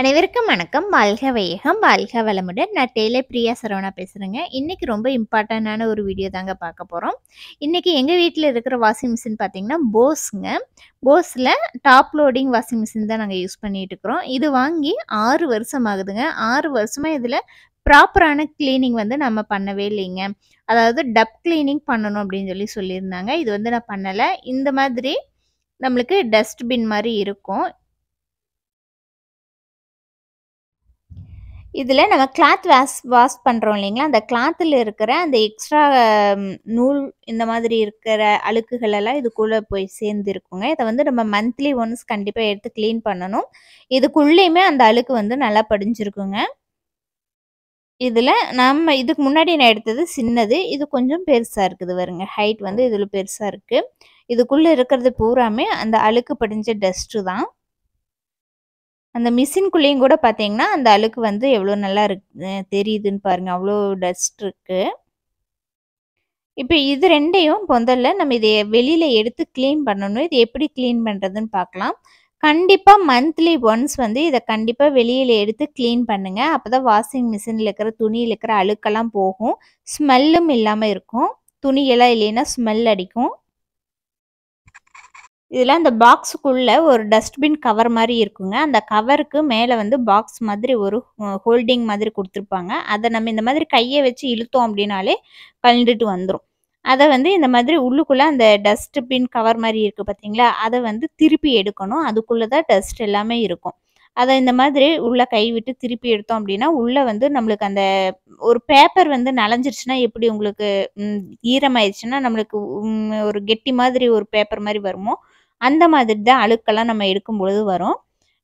அனைவருக்கும் வணக்கம் வாழ்க வையகம் வாழ்க வளமுடன் நான் டெய்லர் பிரியா சரவணா பேசுகிறேங்க இன்றைக்கி ரொம்ப இம்பார்ட்டண்ட்டான ஒரு வீடியோ தாங்க பார்க்க போகிறோம் இன்றைக்கி எங்கள் வீட்டில் இருக்கிற வாஷிங் மிஷின் பார்த்திங்கன்னா போஸுங்க போஸில் டாப் லோடிங் வாஷிங் மிஷின் தான் நாங்கள் யூஸ் பண்ணிகிட்டு இருக்கிறோம் இது வாங்கி ஆறு வருஷம் ஆகுதுங்க ஆறு வருஷமாக இதில் ப்ராப்பரான கிளீனிங் வந்து நம்ம பண்ணவே இல்லைங்க அதாவது டப் கிளீனிங் பண்ணணும் அப்படின்னு சொல்லி சொல்லியிருந்தாங்க இது வந்து நான் பண்ணலை இந்த மாதிரி நம்மளுக்கு டஸ்ட்பின் மாதிரி இருக்கும் இதில் நம்ம கிளாத் வாஷ் வாஷ் பண்ணுறோம் இல்லைங்களா அந்த கிளாத்தில் இருக்கிற அந்த எக்ஸ்ட்ரா நூல் இந்த மாதிரி இருக்கிற அழுக்குகளெல்லாம் இதுக்குள்ளே போய் சேர்ந்துருக்குங்க இதை வந்து நம்ம மந்த்லி ஒன்ஸ் கண்டிப்பாக எடுத்து க்ளீன் பண்ணணும் இதுக்குள்ளேயுமே அந்த அழுக்கு வந்து நல்லா படிஞ்சிருக்குங்க இதில் நம்ம இதுக்கு முன்னாடி நான் எடுத்தது சின்னது இது கொஞ்சம் பெருசாக இருக்குது வருங்க ஹைட் வந்து இதில் பெருசாக இருக்குது இதுக்குள்ளே இருக்கிறது பூராமே அந்த அழுக்கு படிஞ்ச டஸ்ட்டு தான் அந்த மிஷின்குள்ளேயும் கூட பார்த்தீங்கன்னா அந்த அழுக்கு வந்து எவ்வளோ நல்லா இருக்கு தெரியுதுன்னு பாருங்கள் அவ்வளோ டஸ்ட் இருக்குது இப்போ இது ரெண்டையும் பொந்தல்ல நம்ம இதை வெளியில் எடுத்து க்ளீன் பண்ணணும் இது எப்படி க்ளீன் பண்ணுறதுன்னு பார்க்கலாம் கண்டிப்பாக மந்த்லி ஒன்ஸ் வந்து இதை கண்டிப்பாக வெளியில் எடுத்து க்ளீன் பண்ணுங்கள் அப்போ தான் வாஷிங் மிஷினில் இருக்கிற துணியில் இருக்கிற அழுக்கெல்லாம் போகும் ஸ்மெல்லும் இல்லாமல் இருக்கும் துணியெல்லாம் இல்லைன்னா ஸ்மெல் அடிக்கும் இதில் அந்த பாக்ஸுக்குள்ளே ஒரு டஸ்ட்பின் கவர் மாதிரி இருக்குங்க அந்த கவருக்கு மேலே வந்து பாக்ஸ் மாதிரி ஒரு ஹோல்டிங் மாதிரி கொடுத்துருப்பாங்க அதை நம்ம இந்த மாதிரி கையை வச்சு இழுத்தோம் அப்படின்னாலே கலந்துட்டு வந்துடும் அதை வந்து இந்த மாதிரி உள்ளுக்குள்ளே அந்த டஸ்ட்பின் கவர் மாதிரி இருக்குது பார்த்தீங்களா அதை வந்து திருப்பி எடுக்கணும் அதுக்குள்ளே தான் டஸ்ட் எல்லாமே இருக்கும் அதை இந்த மாதிரி உள்ளே கை விட்டு திருப்பி எடுத்தோம் அப்படின்னா உள்ளே வந்து நம்மளுக்கு அந்த ஒரு பேப்பர் வந்து நலஞ்சிருச்சுன்னா எப்படி உங்களுக்கு ஈரமாயிடுச்சுன்னா நம்மளுக்கு ஒரு கெட்டி மாதிரி ஒரு பேப்பர் மாதிரி வருமோ அந்த மாதிரி தான் அழுக்கெல்லாம் நம்ம எடுக்கும் பொழுது வரும்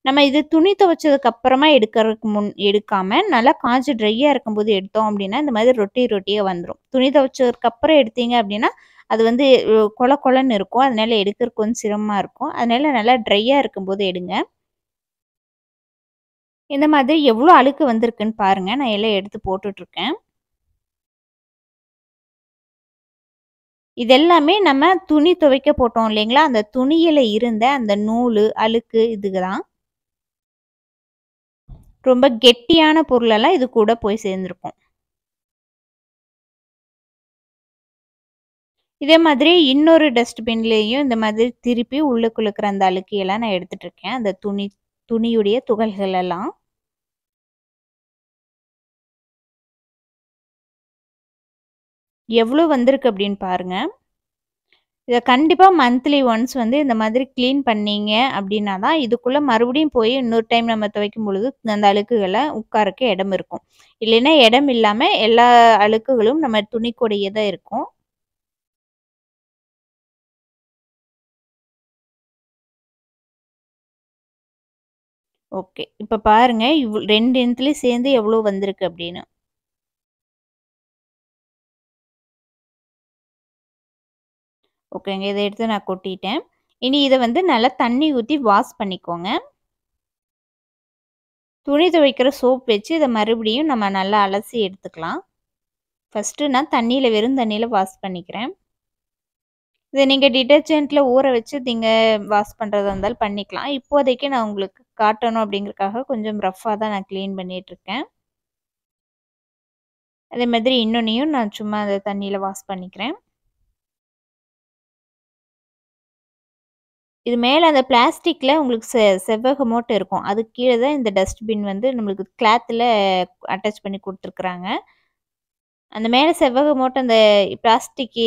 நம்ம இது துணி துவைச்சதுக்கு அப்புறமா எடுக்கிறதுக்கு முன் எடுக்காம நல்லா காஞ்சி ட்ரையா இருக்கும்போது எடுத்தோம் அப்படின்னா இந்த மாதிரி ரொட்டி ரொட்டியே வந்துடும் துணி துவைச்சதுக்கு அப்புறம் எடுத்தீங்க அப்படின்னா அது வந்து கொல கொலன்னு இருக்கும் அதனால எடுக்கிறதுக்கு கொஞ்சம் சிரமமா இருக்கும் அதனால நல்லா ட்ரையா இருக்கும்போது எடுங்க இந்த மாதிரி எவ்வளோ அழுக்கு வந்திருக்குன்னு பாருங்க நான் எல்லாம் எடுத்து போட்டுட்ருக்கேன் இதெல்லாமே நம்ம துணி துவைக்க போட்டோம் இல்லைங்களா அந்த துணியில் இருந்த அந்த நூல் அழுக்கு இதுதான் ரொம்ப கெட்டியான பொருளெல்லாம் இது கூட போய் சேர்ந்துருக்கும் இதே மாதிரி இன்னொரு டஸ்ட்பின்லேயும் இந்த மாதிரி திருப்பி உள்ளுக்குள்ளுக்கிற அந்த அழுக்கியெல்லாம் நான் எடுத்துகிட்ருக்கேன் அந்த துணி துணியுடைய துகள்கள் எல்லாம் எவ்வளோ வந்திருக்கு அப்படின்னு பாருங்கள் இதை கண்டிப்பாக மந்த்லி ஒன்ஸ் வந்து இந்த மாதிரி க்ளீன் பண்ணீங்க அப்படின்னா தான் இதுக்குள்ளே மறுபடியும் போய் இன்னொரு டைம் நம்ம துவைக்கும் பொழுது அந்த அழுக்குகளை உட்காருக்க இடம் இருக்கும் இல்லைன்னா இடம் இல்லாமல் எல்லா அழுக்குகளும் நம்ம துணிக்கூடையே தான் இருக்கும் ஓகே இப்போ பாருங்கள் இவ் ரெண்டு இடத்துலையும் சேர்ந்து எவ்வளோ வந்திருக்கு அப்படின்னு ஓகேங்க இதை எடுத்து நான் கொட்டிட்டேன் இனி இதை வந்து நல்லா தண்ணி ஊற்றி வாஷ் பண்ணிக்கோங்க துணி துவைக்கிற சோப் வச்சு இதை மறுபடியும் நம்ம நல்லா அலசி எடுத்துக்கலாம் ஃபஸ்ட்டு நான் தண்ணியில் வெறும் தண்ணியில் வாஷ் பண்ணிக்கிறேன் இதை நீங்கள் டிட்டர்ஜெண்ட்டில் ஊற வச்சு நீங்கள் வாஷ் பண்ணுறதா இருந்தாலும் பண்ணிக்கலாம் இப்போதைக்கு நான் உங்களுக்கு காட்டணும் அப்படிங்கிறக்காக கொஞ்சம் ரஃப்பாக தான் நான் க்ளீன் பண்ணிகிட்ருக்கேன் அதே மாதிரி இன்னொன்னையும் நான் சும்மா அதை தண்ணியில் வாஷ் பண்ணிக்கிறேன் இது மேலே அந்த பிளாஸ்டிக்கில் உங்களுக்கு செ செவ்வக மூட்டை இருக்கும் அது கீழே தான் இந்த டஸ்ட்பின் வந்து நம்மளுக்கு கிளாத்தில் அட்டாச் பண்ணி கொடுத்துருக்குறாங்க அந்த மேலே செவ்வக மூட்டை அந்த பிளாஸ்டிக்கு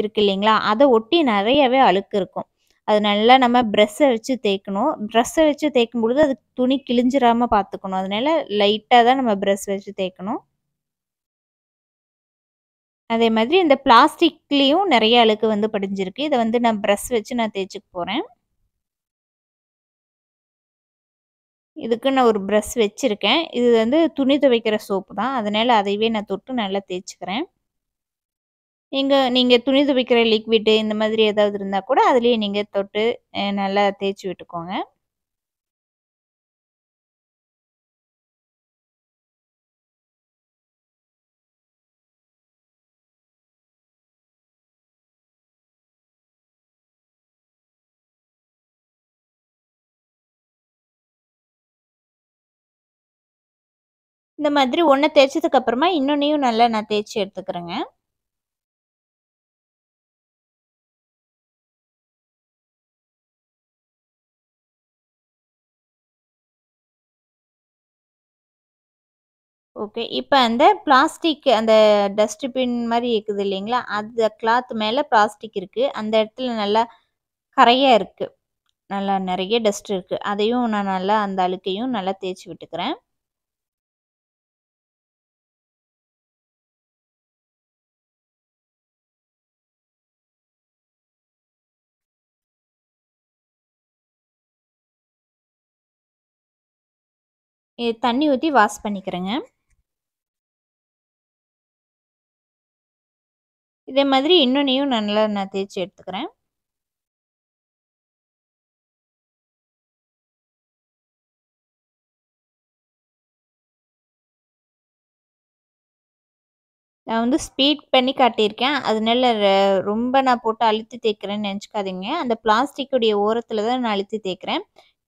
இருக்கு இல்லைங்களா அதை ஒட்டி நிறையவே அழுக்கு இருக்கும் அது நல்லா நம்ம ப்ரெஷ்ஷை வச்சு தேய்க்கணும் ப்ரெஷ்ஷை வச்சு தேய்க்கும் பொழுது அது துணி கிழிஞ்சிராமல் பார்த்துக்கணும் அதனால லைட்டாக தான் நம்ம ப்ரெஷ் வச்சு தேய்க்கணும் அதே மாதிரி இந்த பிளாஸ்டிக்லேயும் நிறைய அழுக்கு வந்து படிஞ்சிருக்கு இதை வந்து நான் ப்ரெஷ் வச்சு நான் தேய்ச்சிக்க போகிறேன் இதுக்கு நான் ஒரு ப்ரெஷ் வச்சுருக்கேன் இது வந்து துணி துவைக்கிற சோப்பு தான் அதனால் அதையவே நான் தொட்டு நல்லா தேய்ச்சிக்கிறேன் நீங்கள் நீங்கள் துணி துவைக்கிற லிக்விடு இந்த மாதிரி ஏதாவது இருந்தால் கூட அதுலேயே நீங்கள் தொட்டு நல்லா தேய்ச்சி விட்டுக்கோங்க இந்த மாதிரி ஒன்று தேய்ச்சதுக்கப்புறமா இன்னொன்னையும் நல்லா நான் தேய்ச்சி எடுத்துக்கிறேங்க ஓகே இப்போ அந்த பிளாஸ்டிக் அந்த டஸ்ட்பின் மாதிரி இருக்குது இல்லைங்களா அந்த கிளாத் மேலே பிளாஸ்டிக் இருக்குது அந்த இடத்துல நல்லா கரையாக இருக்குது நல்லா நிறைய டஸ்ட் இருக்குது அதையும் நான் நல்லா அந்த அழுக்கையும் நல்லா தேய்ச்சி விட்டுக்கிறேன் தண்ணி ஊற்றி வாஷ் பண்ணிக்கிறேங்க இதே மாதிரி இன்னொன்னையும் நல்லா நான் தேய்ச்சி எடுத்துக்கிறேன் நான் வந்து ஸ்பீட் பண்ணி காட்டியிருக்கேன் அதனால ரொம்ப நான் போட்டு அழுத்தி தேய்க்கிறேன்னு நினச்சிக்காதீங்க அந்த பிளாஸ்டிக்குடைய ஓரத்தில் தான் நான் அழுத்தி தேய்க்கிறேன்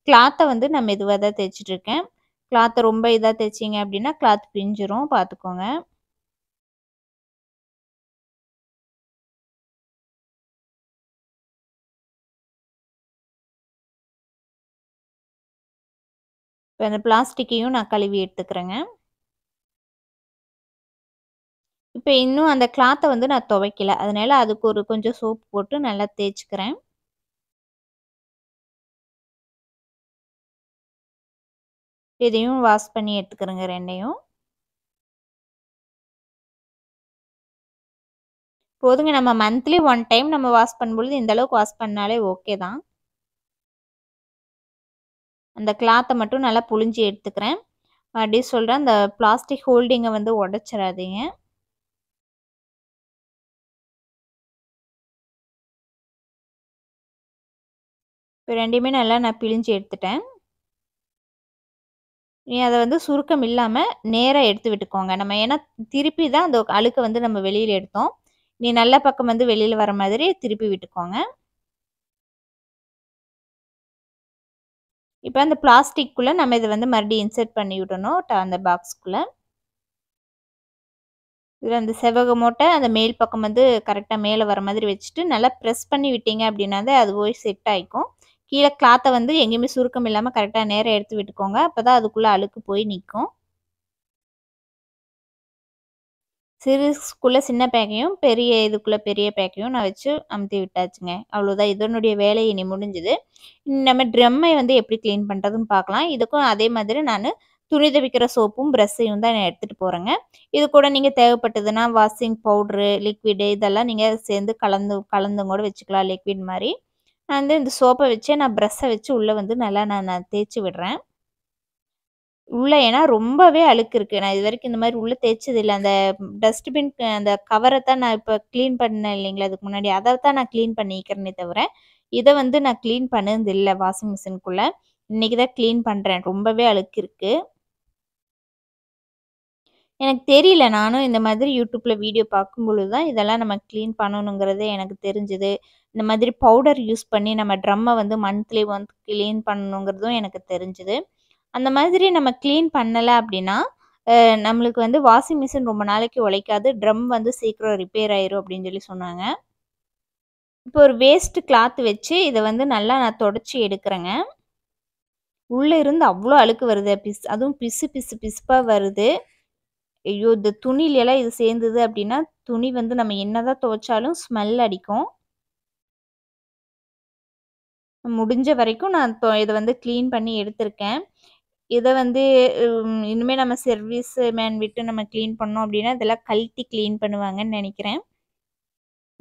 கிளாத்தை வந்து நான் மெதுவாக தான் தேய்ச்சிட்ருக்கேன் கிளாத்தை ரொம்ப இதாக தைச்சிங்க அப்படின்னா கிளாத் பிஞ்சிரும் பார்த்துக்கோங்க இப்போ அந்த பிளாஸ்டிக்கையும் நான் கழுவி எடுத்துக்கிறேங்க இப்போ இன்னும் அந்த கிளாத்தை வந்து நான் துவைக்கல அதனால் அதுக்கு ஒரு கொஞ்சம் சோப்பு போட்டு நல்லா தேய்ச்சிக்கிறேன் இதையும் வாஷ் பண்ணி எடுத்துக்கிறேங்க ரெண்டையும் போதுங்க நம்ம மந்த்லி ஒன் டைம் நம்ம வாஷ் பண்ணும்பொழுது இந்த அளவுக்கு வாஷ் பண்ணாலே ஓகே தான் அந்த கிளாத்தை மட்டும் நல்லா புழிஞ்சி எடுத்துக்கிறேன் அப்படி சொல்கிறேன் அந்த பிளாஸ்டிக் ஹோல்டிங்கை வந்து உடச்சிடாதீங்க இப்போ ரெண்டுமே நல்லா நான் பிழிஞ்சு எடுத்துட்டேன் நீ அதை வந்து சுருக்கம் இல்லாமல் நேராக எடுத்து விட்டுக்கோங்க நம்ம ஏன்னா திருப்பி தான் அந்த அழுக்கை வந்து நம்ம வெளியில் எடுத்தோம் நீ நல்ல பக்கம் வந்து வெளியில் வர மாதிரி திருப்பி விட்டுக்கோங்க இப்போ அந்த பிளாஸ்டிக்குள்ளே நம்ம இதை வந்து மறுபடியும் இன்சர்ட் பண்ணி விடணும் அந்த பாக்ஸ்க்குள்ளே இதில் அந்த செவக மூட்டை அந்த மேல் பக்கம் வந்து கரெக்டாக மேலே வர மாதிரி வச்சுட்டு நல்லா ப்ரெஸ் பண்ணி விட்டீங்க அப்படின்னா அது போய் செட் ஆகிக்கும் கீழே கிளாத்தை வந்து எங்கேயுமே சுருக்கம் இல்லாமல் கரெக்டாக நேரம் எடுத்து விட்டுக்கோங்க அப்போ தான் அதுக்குள்ளே அழுக்கு போய் நிற்கும் சிறுஸ்குள்ளே சின்ன பேக்கையும் பெரிய இதுக்குள்ளே பெரிய பேக்கையும் நான் வச்சு அமுத்தி விட்டாச்சுங்க அவ்வளோதான் இதனுடைய வேலை இனி முடிஞ்சுது நம்ம ட்ரம்மை வந்து எப்படி க்ளீன் பண்ணுறதுன்னு பார்க்கலாம் இதுக்கும் அதே மாதிரி நான் துணி துவைக்கிற சோப்பும் ப்ரஷ்ஷையும் தான் நான் எடுத்துகிட்டு போகிறேங்க இது கூட நீங்கள் தேவைப்பட்டதுன்னா வாஷிங் பவுட்ரு லிக்விடு இதெல்லாம் நீங்கள் சேர்ந்து கலந்து கலந்தும் கூட வச்சுக்கலாம் லிக்விட் மாதிரி வந்து இந்த சோப்பை வச்சு நான் ப்ரெஷ்ஷை வச்சு உள்ளே வந்து நல்லா நான் நான் தேய்ச்சி விடுறேன் உள்ளே ஏன்னா ரொம்பவே அழுக்கு இருக்குது நான் இது வரைக்கும் இந்த மாதிரி உள்ளே தேய்ச்சது இல்லை அந்த டஸ்ட்பின் அந்த கவரை தான் நான் இப்போ க்ளீன் பண்ணேன் இல்லைங்களா அதுக்கு முன்னாடி அதை தான் நான் க்ளீன் பண்ணிக்கிறேனே தவிர இதை வந்து நான் க்ளீன் பண்ணது இல்லை வாஷிங் மிஷினுக்குள்ளே இன்றைக்கி தான் க்ளீன் பண்ணுறேன் ரொம்பவே அழுக்கு இருக்குது எனக்கு தெரியல நானும் இந்த மாதிரி யூடியூப்பில் வீடியோ பார்க்கும் பொழுது தான் இதெல்லாம் நம்ம க்ளீன் பண்ணணுங்கிறது எனக்கு தெரிஞ்சுது இந்த மாதிரி பவுடர் யூஸ் பண்ணி நம்ம ட்ரம்மை வந்து மந்த்லி வந்து க்ளீன் பண்ணணுங்கிறதும் எனக்கு தெரிஞ்சுது அந்த மாதிரி நம்ம க்ளீன் பண்ணலை அப்படின்னா நம்மளுக்கு வந்து வாஷிங் மிஷின் ரொம்ப நாளைக்கு உழைக்காது ட்ரம் வந்து சீக்கிரம் ரிப்பேர் ஆயிரும் அப்படின்னு சொல்லி சொன்னாங்க இப்போ ஒரு வேஸ்ட் கிளாத் வச்சு இதை வந்து நல்லா நான் தொடச்சி எடுக்கிறேங்க உள்ளே இருந்து அவ்வளோ அழுக்கு வருது பிஸ் அதுவும் பிசு பிசு பிசுப்பாக வருது ஐயோ இந்த துணிலெல்லாம் இது சேர்ந்தது அப்படின்னா துணி வந்து நம்ம என்னதான் துவைச்சாலும் ஸ்மெல் அடிக்கும் முடிஞ்ச வரைக்கும் நான் இதை வந்து க்ளீன் பண்ணி எடுத்திருக்கேன் இதை வந்து இனிமேல் நம்ம சர்வீஸ் மேன் விட்டு நம்ம க்ளீன் பண்ணோம் அப்படின்னா இதெல்லாம் கழட்டி க்ளீன் பண்ணுவாங்கன்னு நினைக்கிறேன்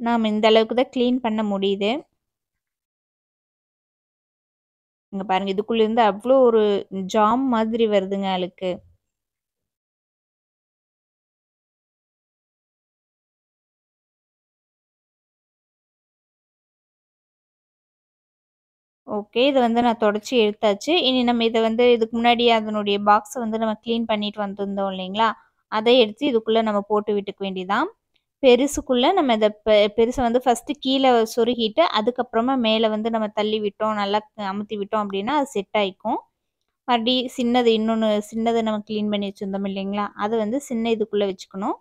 நாம் இந்த அளவுக்கு தான் க்ளீன் பண்ண முடியுது இங்கே பாருங்கள் இதுக்குள்ளேருந்து அவ்வளோ ஒரு ஜாம் மாதிரி வருதுங்க அழுக்கு ஓகே இதை வந்து நான் தொடச்சி எடுத்தாச்சு இனி நம்ம இதை வந்து இதுக்கு முன்னாடி அதனுடைய பாக்ஸை வந்து நம்ம க்ளீன் பண்ணிட்டு வந்திருந்தோம் இல்லைங்களா அதை எடுத்து இதுக்குள்ளே நம்ம போட்டு விட்டுக்க வேண்டியதான் பெருசுக்குள்ளே நம்ம இதை பெ பெருசை வந்து ஃபஸ்ட்டு கீழே சொருகிட்டு அதுக்கப்புறமா மேலே வந்து நம்ம தள்ளி விட்டோம் நல்லா அமுத்தி விட்டோம் அப்படின்னா அது செட் ஆகிக்கும் மறுபடி சின்னது இன்னொன்று சின்னதை நம்ம க்ளீன் பண்ணி வச்சுருந்தோம் இல்லைங்களா அது வந்து சின்ன இதுக்குள்ளே வச்சுக்கணும்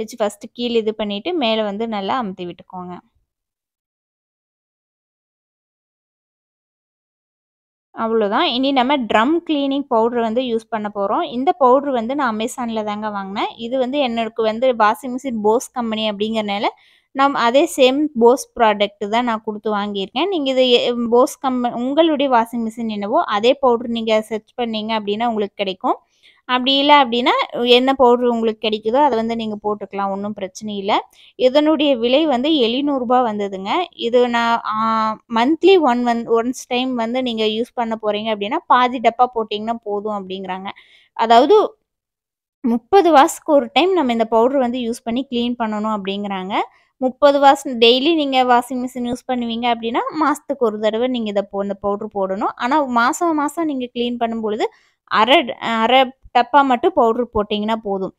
வச்சு ஃபஸ்ட்டு கீழே இது பண்ணிவிட்டு மேலே வந்து நல்லா அமுத்தி விட்டுக்கோங்க அவ்வளோதான் இனி நம்ம ட்ரம் க்ளீனிங் பவுட்ரு வந்து யூஸ் பண்ண போகிறோம் இந்த பவுட்ரு வந்து நான் அமேசானில் தாங்க வாங்கினேன் இது வந்து எனக்கு வந்து வாஷிங் மிஷின் போஸ் கம்பெனி அப்படிங்கிறனால நம் அதே சேம் போஸ் ப்ராடக்ட்டு தான் நான் கொடுத்து வாங்கியிருக்கேன் நீங்கள் இது போஸ் கம்பெனி உங்களுடைய வாஷிங் மிஷின் என்னவோ அதே பவுட்ரு நீங்கள் சர்ச் பண்ணீங்க அப்படின்னா உங்களுக்கு கிடைக்கும் அப்படி இல்லை அப்படின்னா என்ன பவுட்ரு உங்களுக்கு கிடைக்குதோ அதை வந்து நீங்கள் போட்டுக்கலாம் ஒன்றும் பிரச்சனை இல்லை இதனுடைய விலை வந்து எழுநூறுபா வந்ததுங்க இது நான் monthly one one once time வந்து நீங்கள் யூஸ் பண்ண போகிறீங்க அப்படின்னா பாதி டப்பா போட்டிங்கன்னா போதும் அப்படிங்கிறாங்க அதாவது முப்பது வாசுக்கு ஒரு டைம் நம்ம இந்த பவுட்ரு வந்து யூஸ் பண்ணி க்ளீன் பண்ணணும் அப்படிங்கிறாங்க முப்பது வாஷ் டெய்லி நீங்கள் வாஷிங் மிஷின் யூஸ் பண்ணுவீங்க அப்படின்னா மாதத்துக்கு ஒரு தடவை நீங்கள் இதை போ இந்த பவுட்ரு போடணும் ஆனால் மாதம் மாதம் நீங்கள் க்ளீன் பண்ணும்பொழுது அரை அரை டப்பா மட்டும் பவுட்ரு போட்டிங்கன்னா போதும்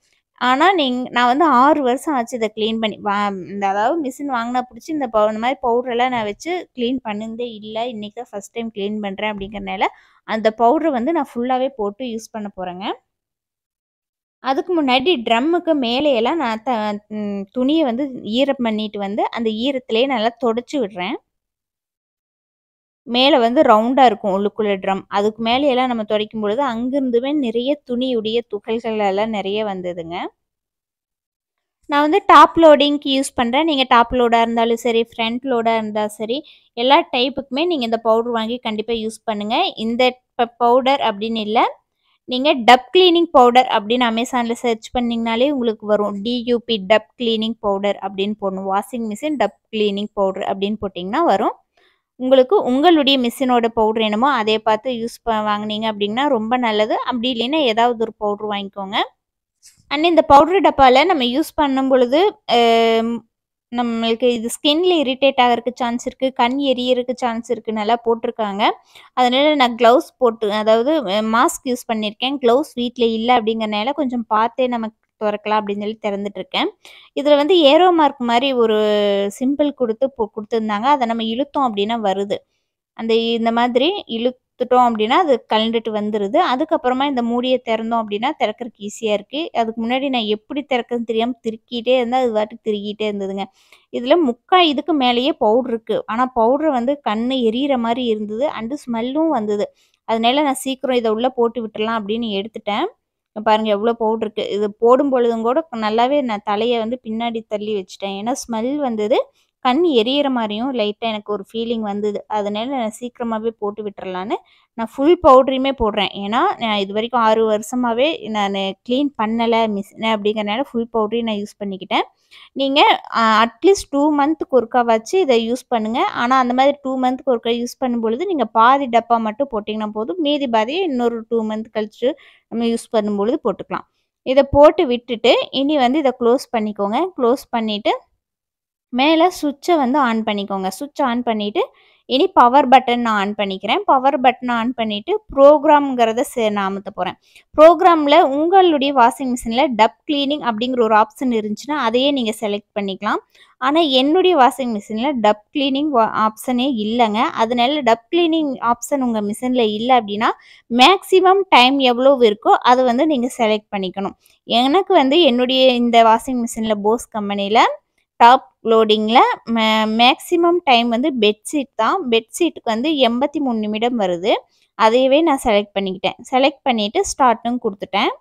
ஆனால் நீங்கள் நான் வந்து ஆறு வருஷம் ஆச்சு இதை க்ளீன் பண்ணி வா இந்த அதாவது மிஷின் வாங்கினா பிடிச்சி இந்த பவு இந்த மாதிரி பவுடரெல்லாம் நான் வச்சு க்ளீன் பண்ணுந்தே இல்லை இன்றைக்கி தான் ஃபஸ்ட் டைம் க்ளீன் பண்ணுறேன் அப்படிங்கிறனால அந்த பவுட்ரு வந்து நான் ஃபுல்லாகவே போட்டு யூஸ் பண்ண போகிறேங்க அதுக்கு முன்னாடி ட்ரம்முக்கு மேலேயெல்லாம் நான் த துணியை வந்து ஈரம் பண்ணிட்டு வந்து அந்த ஈரத்துலேயே நல்லா தொடச்சி விடுறேன் மேலே வந்து ரவுண்டாக இருக்கும் உள்ளுக்குள்ள ட்ரம் அதுக்கு மேலேயெல்லாம் நம்ம துடைக்கும் பொழுது அங்கிருந்துமே நிறைய துணியுடைய துகள்கள் எல்லாம் நிறைய வந்ததுங்க நான் வந்து டாப் லோடிங்க்கு யூஸ் பண்ணுறேன் நீங்கள் டாப் லோடாக இருந்தாலும் சரி ஃப்ரண்ட் லோடாக இருந்தாலும் சரி எல்லா டைப்புக்குமே நீங்கள் இந்த பவுடர் வாங்கி கண்டிப்பாக யூஸ் பண்ணுங்கள் இந்த பவுடர் அப்படின்னு இல்லை நீங்கள் டப் கிளீனிங் பவுடர் அப்படின்னு அமேசானில் சர்ச் பண்ணிங்கனாலே உங்களுக்கு வரும் டியூபி டப் கிளீனிங் பவுடர் அப்படின்னு போடணும் washing machine tub cleaning powder அப்படின்னு போட்டிங்கன்னா வரும் உங்களுக்கு உங்களுடைய மிஷினோட பவுட்ரு என்னமோ அதே பார்த்து யூஸ் ப வாங்கினீங்க அப்படின்னா ரொம்ப நல்லது அப்படி இல்லைன்னா ஏதாவது ஒரு பவுட்ரு வாங்கிக்கோங்க அண்ட் இந்த பவுட்ரு டப்பாவில் நம்ம யூஸ் பண்ணும் பொழுது நம்மளுக்கு இது ஸ்கின்ல இரிட்டேட் ஆகிறதுக்கு சான்ஸ் இருக்குது கண் எரியறதுக்கு சான்ஸ் இருக்குது நல்லா போட்டிருக்காங்க அதனால நான் க்ளவுஸ் போட்டு அதாவது மாஸ்க் யூஸ் பண்ணியிருக்கேன் க்ளவுஸ் வீட்டில் இல்லை அப்படிங்கிறனால கொஞ்சம் பார்த்தே நமக்கு திறக்கலாம் அப்படின்னு சொல்லி திறந்துட்டுருக்கேன் இதில் வந்து ஏரோ மார்க் மாதிரி ஒரு சிம்பிள் கொடுத்து கொடுத்துருந்தாங்க அதை நம்ம இழுத்தோம் அப்படின்னா வருது அந்த இந்த மாதிரி இழுத்துட்டோம் அப்படின்னா அது கலந்துட்டு வந்துடுது அதுக்கப்புறமா இந்த மூடியை திறந்தோம் அப்படின்னா திறக்கிறதுக்கு ஈஸியாக இருக்குது அதுக்கு முன்னாடி நான் எப்படி திறக்கிறதுன்னு தெரியாமல் திருக்கிட்டே இருந்தால் அது வாட்டி திருக்கிட்டே இருந்ததுங்க இதில் முக்கால் இதுக்கு மேலேயே பவுட்ரு இருக்குது ஆனால் பவுட்ரு வந்து கண் எரியிற மாதிரி இருந்தது அண்டு ஸ்மெல்லும் வந்தது அதனால நான் சீக்கிரம் இதை உள்ளே போட்டு விட்டுலாம் அப்படின்னு எடுத்துட்டேன் பாருங்கள் எவ்வளோ பவுட்ருக்கு இது போடும் பொழுதும் கூட நல்லாவே நான் தலையை வந்து பின்னாடி தள்ளி வச்சுட்டேன் ஏன்னா ஸ்மெல் வந்தது கண் எரியற மாதிரியும் லைட்டாக எனக்கு ஒரு ஃபீலிங் வந்தது அதனால் நான் சீக்கிரமாகவே போட்டு விட்டுறலான்னு நான் ஃபுல் பவுட்ரையுமே போடுறேன் ஏன்னா நான் இது வரைக்கும் ஆறு வருஷமாகவே நான் க்ளீன் பண்ணலை மிஸ் அப்படிங்கிறனால ஃபுல் பவுட்ரையும் நான் யூஸ் பண்ணிக்கிட்டேன் நீங்கள் அட்லீஸ்ட் டூ மந்த்துக்கு ஒருக்கா வச்சு இதை யூஸ் பண்ணுங்கள் ஆனால் அந்த மாதிரி டூ மந்த்துக்கு ஒருக்கா யூஸ் பண்ணும்பொழுது நீங்கள் பாதி டப்பா மட்டும் போட்டிங்கன்னா போதும் மீதி பாதியை இன்னொரு டூ மந்த் கழிச்சு நம்ம யூஸ் பண்ணும்பொழுது போட்டுக்கலாம் இதை போட்டு விட்டுட்டு இனி வந்து இதை க்ளோஸ் பண்ணிக்கோங்க க்ளோஸ் பண்ணிவிட்டு மேலே சுவிட்சை வந்து ஆன் பண்ணிக்கோங்க சுவிட்ச் ஆன் பண்ணிவிட்டு இனி பவர் பட்டன் நான் ஆன் பண்ணிக்கிறேன் பவர் பட்டன் ஆன் பண்ணிவிட்டு ப்ரோக்ராம்ங்கிறத சே நான் போகிறேன் ப்ரோக்ராமில் உங்களுடைய வாஷிங் மிஷினில் டப் கிளீனிங் அப்படிங்கிற ஒரு ஆப்ஷன் இருந்துச்சுன்னா அதையே நீங்கள் செலக்ட் பண்ணிக்கலாம் ஆனால் என்னுடைய வாஷிங் மிஷினில் டப் கிளீனிங் ஆப்ஷனே இல்லைங்க அதனால டப் கிளீனிங் ஆப்ஷன் உங்கள் மிஷினில் இல்லை அப்படின்னா மேக்ஸிமம் டைம் எவ்வளோ இருக்கோ அதை வந்து நீங்கள் செலக்ட் பண்ணிக்கணும் எனக்கு வந்து என்னுடைய இந்த வாஷிங் மிஷினில் போஸ் கம்பெனியில் டாப் லோடிங்கில் மே மேக்ஸிமம் டைம் வந்து பெட்ஷீட் தான் பெட்ஷீட்டுக்கு வந்து எண்பத்தி மூணு நிமிடம் வருது அதையவே நான் செலக்ட் பண்ணிக்கிட்டேன் செலக்ட் பண்ணிவிட்டு ஸ்டார்ட்டும் கொடுத்துட்டேன்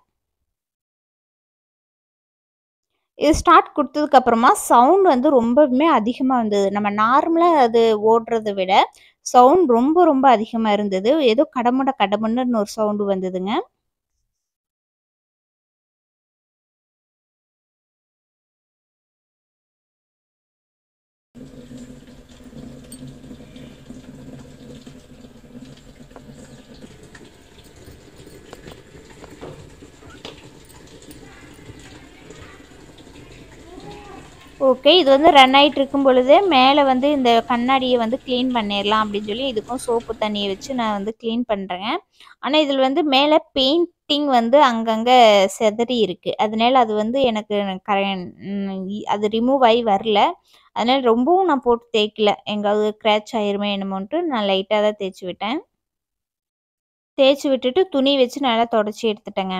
இது ஸ்டார்ட் கொடுத்ததுக்கப்புறமா சவுண்ட் வந்து ரொம்பவுமே அதிகமாக இருந்தது நம்ம நார்மலாக அது ஓடுறதை விட சவுண்ட் ரொம்ப ரொம்ப அதிகமாக இருந்தது ஏதோ கடமுட கடமுன்னு ஒரு சவுண்டு வந்ததுங்க ஓகே இது வந்து ரன் ஆகிட்டு இருக்கும் பொழுது மேலே வந்து இந்த கண்ணாடியை வந்து க்ளீன் பண்ணிடலாம் அப்படின்னு சொல்லி இதுக்கும் சோப்பு தண்ணியை வச்சு நான் வந்து க்ளீன் பண்ணுறேன் ஆனால் இதில் வந்து மேலே பெயிண்டிங் வந்து அங்கங்கே செதறி இருக்குது அதனால அது வந்து எனக்கு கர அது ரிமூவ் ஆகி வரல அதனால் ரொம்பவும் நான் போட்டு தேய்க்கல எங்காவது க்ராச் ஆயிருமே என்னமோன்ட்டு நான் லைட்டாக தான் தேய்ச்சி விட்டேன் தேய்ச்சி விட்டுட்டு துணி வச்சு நல்லா தொடச்சி எடுத்துட்டேங்க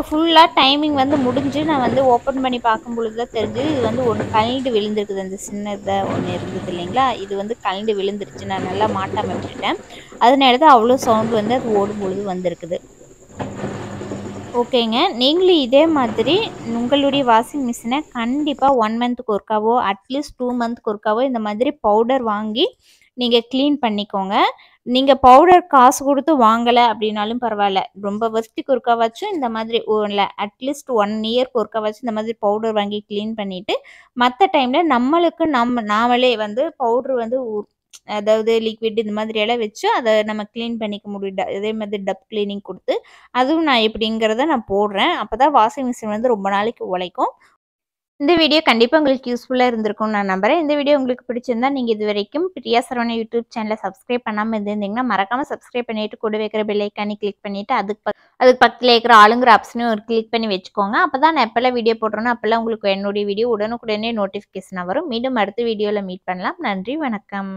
இப்போ ஃபுல்லாக டைமிங் வந்து முடிஞ்சு நான் வந்து ஓப்பன் பண்ணி பார்க்கும் பொழுது தான் தெரிஞ்சு இது வந்து ஒன்று கழண்டு விழுந்திருக்குது அந்த சின்ன ஒன்று இருந்தது இல்லைங்களா இது வந்து கழண்டு விழுந்துருச்சு நான் நல்லா மாட்டாம விட்டுட்டேன் அதனால தான் அவ்வளோ சவுண்ட் வந்து அது ஓடும் பொழுது வந்திருக்குது ஓகேங்க நீங்களும் இதே மாதிரி உங்களுடைய வாஷிங் மிஷினை கண்டிப்பாக ஒன் மந்த்துக்கு ஒருக்காவோ அட்லீஸ்ட் டூ மந்த்துக்கு ஒருக்காவோ இந்த மாதிரி பவுடர் வாங்கி நீங்கள் க்ளீன் பண்ணிக்கோங்க நீங்கள் பவுடர் காசு கொடுத்து வாங்கலை அப்படின்னாலும் பரவாயில்ல ரொம்ப வருஷத்துக்கு ஒருக்காவாச்சும் இந்த மாதிரி அட்லீஸ்ட் ஒன் இயர்க்கு வச்சு இந்த மாதிரி பவுடர் வாங்கி க்ளீன் பண்ணிவிட்டு மற்ற டைமில் நம்மளுக்கு நம்ம நாமளே வந்து பவுடர் வந்து அதாவது லிக்விட் இந்த மாதிரியெல்லாம் வச்சு அதை நம்ம க்ளீன் பண்ணிக்க முடியும் இதே மாதிரி டப் க்ளீனிங் கொடுத்து அதுவும் நான் எப்படிங்கிறத நான் போடுறேன் அப்போ தான் வாஷிங் மிஷின் வந்து ரொம்ப நாளைக்கு உழைக்கும் இந்த வீடியோ கண்டிப்பாக உங்களுக்கு யூஸ்ஃபுல்லாக இருந்திருக்கும்னு நான் நம்புகிறேன் இந்த வீடியோ உங்களுக்கு பிடிச்சிருந்தா நீங்கள் இது வரைக்கும் பிரியா சரவண யூடியூப் சேனலை சப்ஸ்கிரைப் பண்ணாமல் இருந்திருந்தீங்கன்னா மறக்காமல் சப்ஸ்கிரைப் பண்ணிட்டு கூட வைக்கிற பில்லைக்கானி கிளிக் பண்ணிவிட்டு அதுக்கு அதுக்கு பக்கத்தில் இருக்கிற ஆளுங்கிற ஆப்ஷனையும் ஒரு கிளிக் பண்ணி வச்சுக்கோங்க அப்போ தான் நான் எப்போல்லாம் வீடியோ போடுறோன்னா அப்போல்லாம் உங்களுக்கு என்னுடைய வீடியோ உடனுக்குடனே நோட்டிஃபிகேஷனாக வரும் மீண்டும் அடுத்த வீடியோவில் மீட் பண்ணலாம் நன்றி வணக்கம்